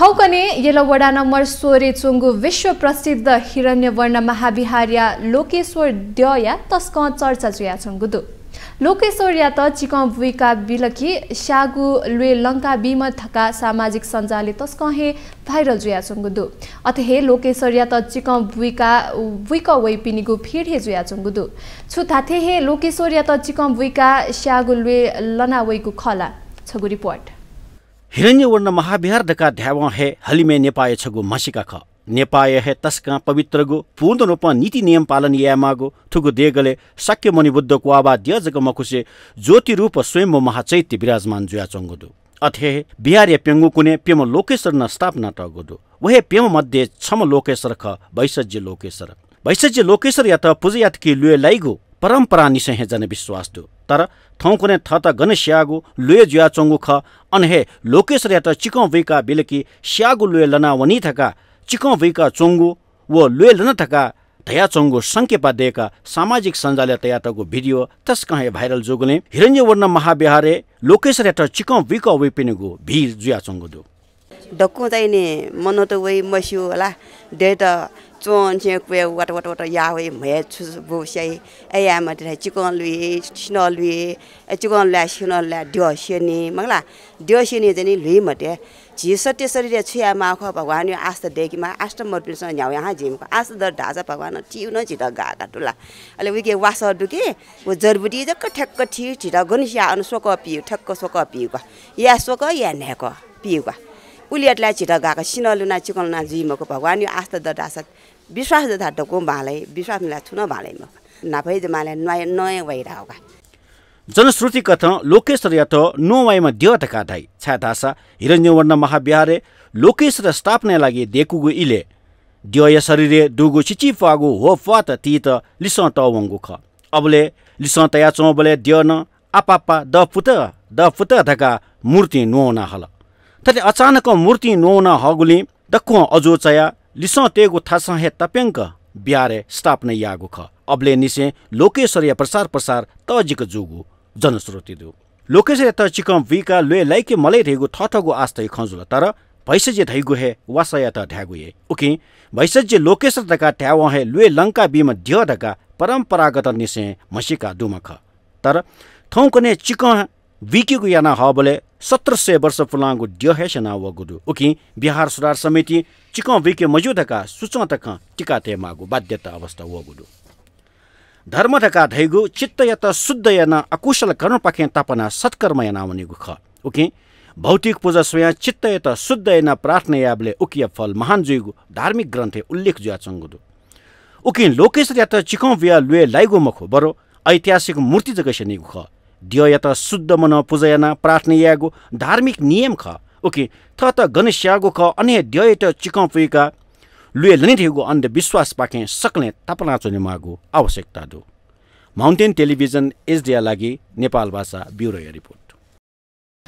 थौकने वडा नम्बर सोरे चुङ्गु विश्व प्रसिद्ध हिरण्यवर्ण महाविहार्या लोकेश्वर द्यया तस्क चर्चा चुया दु लोकेश्वर या त चिकं भुइका बिलकी स्यागु लुए लङ्का बिम थका सामाजिक सञ्जालले तस्कहे भाइरल जुया चुङ्गुदु अथहे लोकेश्वर या त चिकं भुइका भुइक वै पिनिगु हे जुया चुङ्गुदु छु थाथे हे लोकेश्वर या त चिकं भुइका स्यागु लुए लना वैगु खला छगु रिपोर्ट हिरण्यवर्ण महाविहार ध्याव हे हलिमे नेपाय छगु मसिका ख नेपाय हे तस्का पवित्र गो पूर्ण रूपमा नीति नियम पालन यामागो थुगु देगले शक्य मणिबुद्धको आवा दिय जग ज्योति रूप स्वयं महाचैत्य विराजमान जुया चङ्गुदु अथे बिहार पेङ्गु कुने पेम लोकेश्वर न स्थापना दु वहे पेम मध्ये छम लोकेश्वर ख वैसज्य लोकेश्वर वैसज्य लोकेश्वर या त पूजयात कि लुए लाइगो परम्परा निसहे जनविश्वास दु तर थौकुने कुनै थ त गन स्यागु लुए जुया चोङ्गु ख अनहे लोकेश रे त चिकौँ भुइका बिलकी स्यागु लुए लना वनी थका चिकौँ भुइका चोङ्गु वो लुए लन थका धया चोङ्गु सङ्केपा दिएका सामाजिक सञ्जालय तयाटको भिडियो तस कहाँ भाइरल जोगुने हिरण्यवर्ण महाविहारे लोकेश रे त चिकौँ विक वेपिनेगु भिर जुया चोङ्गु दु ढक्कु चाहिँ नि मन त वै मस्यो होला दे त चोन चाहिँ कुए वाट वाट वाट या वै भए छु बोस्याइ ए आमा म चिकन लुए सिन लुए ए चिकन ल्या सिन ल्या ड्यो मङला मगला ड्यो चाहिँ नि लुइ मटे झिस त्यसरी रे छुया माख भगवान् यो आस्था देखिमा आस्था मर्पिलसँग झ्याउ यहाँ झिमको आस्था दर ढाजा भगवान् ठिउ न छिटो घा टुला अहिले उके वास डुके ऊ जरबुटी जक्क ठ्याक्क ठि छिटो गनिस्या अनु सोक पियो ठ्याक्क सोक पियो या सोक या न्याक पियो उलियाटलाई छिटो गएको सिनलुना चिकलना जिमको भगवान् यो आस्था द विश्वास जता ढोको भाँलै विश्वास मिला छुन भाँलै म नाफै माले नयाँ नयाँ भइरहेका जनश्रुति कथन लोकेश्वर या त देवतका देवताका धाइ दासा हिरण्यवर्ण महाविहारे लोकेश्वर स्थापना लागि देकुगु इले दिय शरीरे दुगु चिची फागु हो फा त ती त लिस तवङ्गु ख अबले लिस तया चौबले दिय न आपा द फुत द फुत धका मूर्ति नुहाउन हल त अचानक मूर्ति नुन हगुलि दखु अजोचया लिस तेगो तपेंक ब्यारे स्थापनै यागु ख अबले निसे लोकेश्वरी प्रसार प्रसार तजिको जुगु जनश्रुति दु त चिकम विका लुए लाइके मलै रेगु थथगु आस्तै खंजुल तर भैसज्य वासया त यता ढ्यागुहे उकि भैसज्य लोकेश्वर हे लुए लङ्का बीमा ढिधका परम्परागत निसे मसिका दुमख तर थौकने चिकम विकीको याना हले सत्र सय वर्ष पुलाँगो ड्यान वुदु उकी बिहार सुधार समिति चिक विके सूचना तक टिका मागो बाध्यता अवस्था व धर्म धर्मधका धैगु चित्त यत शुद्ध याना अकुशल कर्ण पाखे तापना सत्कर्म याना ख उकि भौतिक पूजा स्वयं चित्त यत शुद्ध याना प्रार्थना याबले बोले उकिया फल महान जुइगु धार्मिक ग्रन्थे उल्लेख जुया चङगुदु उकी लोकेश या त चिक भिया लु लाइगो मखो बरो ऐतिहासिक मूर्ति जग निगु ख ध्ययत शुद्ध मन पूजयना यागो धार्मिक नियम ख ओके थ त गणेशयागो ख अन्य ध्ययत चिक पुइका लुए लनिथेगो अन्धविश्वास पाके सक्ने तापना निमागो आवश्यकता दो माउन्टेन टेलिभिजन एसडिया लागि नेपाल भाषा ब्युरो रिपोर्ट